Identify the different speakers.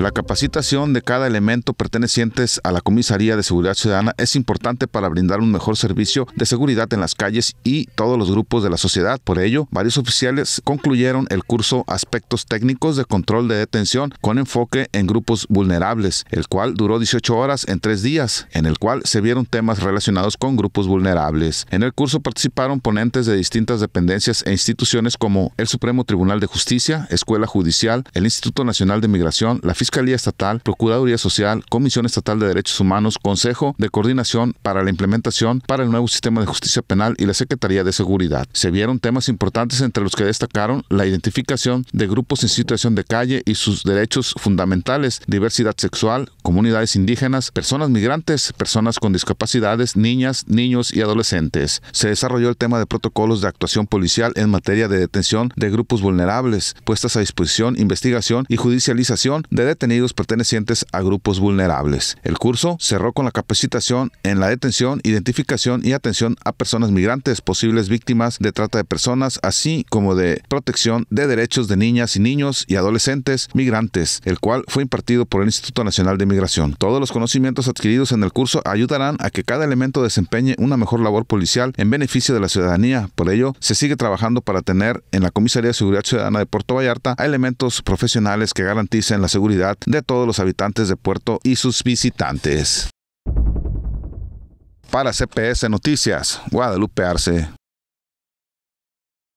Speaker 1: La capacitación de cada elemento pertenecientes a la Comisaría de Seguridad Ciudadana es importante para brindar un mejor servicio de seguridad en las calles y todos los grupos de la sociedad. Por ello, varios oficiales concluyeron el curso Aspectos Técnicos de Control de Detención con enfoque en grupos vulnerables, el cual duró 18 horas en tres días, en el cual se vieron temas relacionados con grupos vulnerables. En el curso participaron ponentes de distintas dependencias e instituciones como el Supremo Tribunal de Justicia, Escuela Judicial, el Instituto Nacional de Migración, la Fiscalía, Fiscalía Estatal, Procuraduría Social, Comisión Estatal de Derechos Humanos, Consejo de Coordinación para la Implementación para el Nuevo Sistema de Justicia Penal y la Secretaría de Seguridad. Se vieron temas importantes entre los que destacaron la identificación de grupos en situación de calle y sus derechos fundamentales, diversidad sexual, comunidades indígenas, personas migrantes, personas con discapacidades, niñas, niños y adolescentes. Se desarrolló el tema de protocolos de actuación policial en materia de detención de grupos vulnerables, puestas a disposición, investigación y judicialización de detenidos pertenecientes a grupos vulnerables. El curso cerró con la capacitación en la detención, identificación y atención a personas migrantes, posibles víctimas de trata de personas, así como de protección de derechos de niñas y niños y adolescentes migrantes, el cual fue impartido por el Instituto Nacional de Migración. Todos los conocimientos adquiridos en el curso ayudarán a que cada elemento desempeñe una mejor labor policial en beneficio de la ciudadanía. Por ello, se sigue trabajando para tener en la Comisaría de Seguridad Ciudadana de Puerto Vallarta elementos profesionales que garanticen la seguridad de todos los habitantes de Puerto y sus visitantes. Para CPS Noticias, Guadalupe Arce.